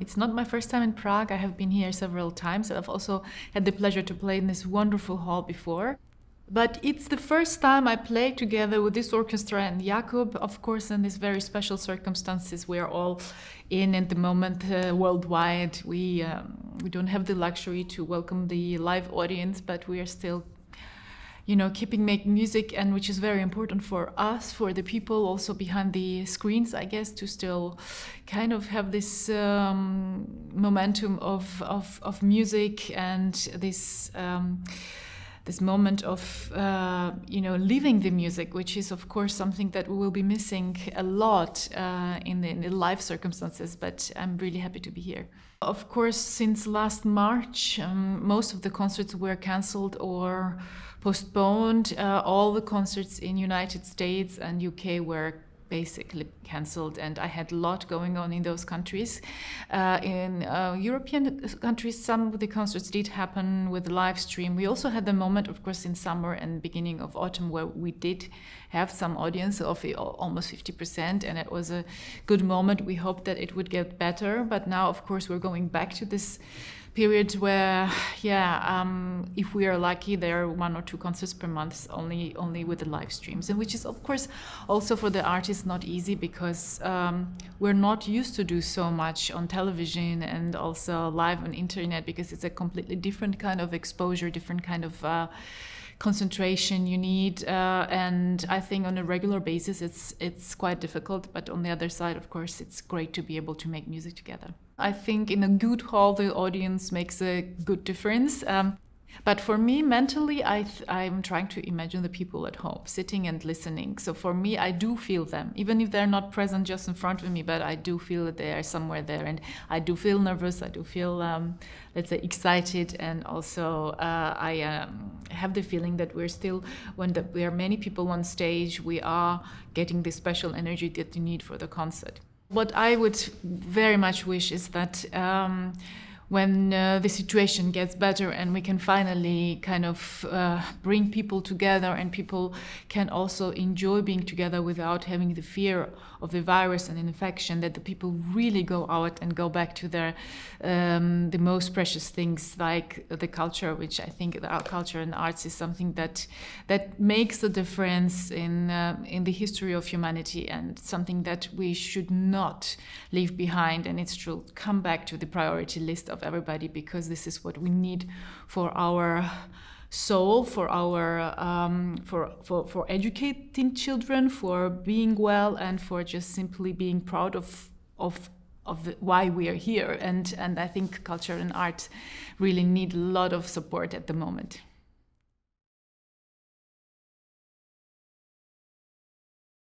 It's not my first time in Prague. I have been here several times. I've also had the pleasure to play in this wonderful hall before. But it's the first time I play together with this orchestra and Jakub, of course, in these very special circumstances we are all in at the moment uh, worldwide. We, um, we don't have the luxury to welcome the live audience, but we are still you know, keeping making music and which is very important for us, for the people also behind the screens, I guess, to still kind of have this um, momentum of, of, of music and this. Um, this moment of uh, you know leaving the music, which is of course something that we will be missing a lot uh, in, the, in, the, life circumstances. But I'm really happy to be here. Of course, since last March, um, most of the concerts were cancelled or postponed. Uh, all the concerts in United States and UK were basically cancelled and i had a lot going on in those countries uh, in uh, european countries some of the concerts did happen with live stream we also had the moment of course in summer and beginning of autumn where we did have some audience of uh, almost 50% and it was a good moment we hoped that it would get better but now of course we're going back to this period where, yeah, um, if we are lucky, there are one or two concerts per month only, only with the live streams, and which is of course also for the artists not easy because um, we're not used to do so much on television and also live on internet because it's a completely different kind of exposure, different kind of. Uh, concentration you need. Uh, and I think on a regular basis, it's it's quite difficult. But on the other side, of course, it's great to be able to make music together. I think in a good hall, the audience makes a good difference. Um, but for me, mentally, I I'm trying to imagine the people at home sitting and listening. So for me, I do feel them, even if they're not present just in front of me, but I do feel that they are somewhere there. And I do feel nervous, I do feel, um, let's say, excited. And also, uh, I um, have the feeling that we're still, when the, there are many people on stage, we are getting the special energy that you need for the concert. What I would very much wish is that. Um, when uh, the situation gets better and we can finally kind of uh, bring people together and people can also enjoy being together without having the fear of the virus and infection that the people really go out and go back to their um, the most precious things like the culture which i think the culture and arts is something that that makes a difference in uh, in the history of humanity and something that we should not leave behind and it should come back to the priority list of of everybody because this is what we need for our soul for our um, for, for for educating children for being well and for just simply being proud of of of the, why we are here and and i think culture and art really need a lot of support at the moment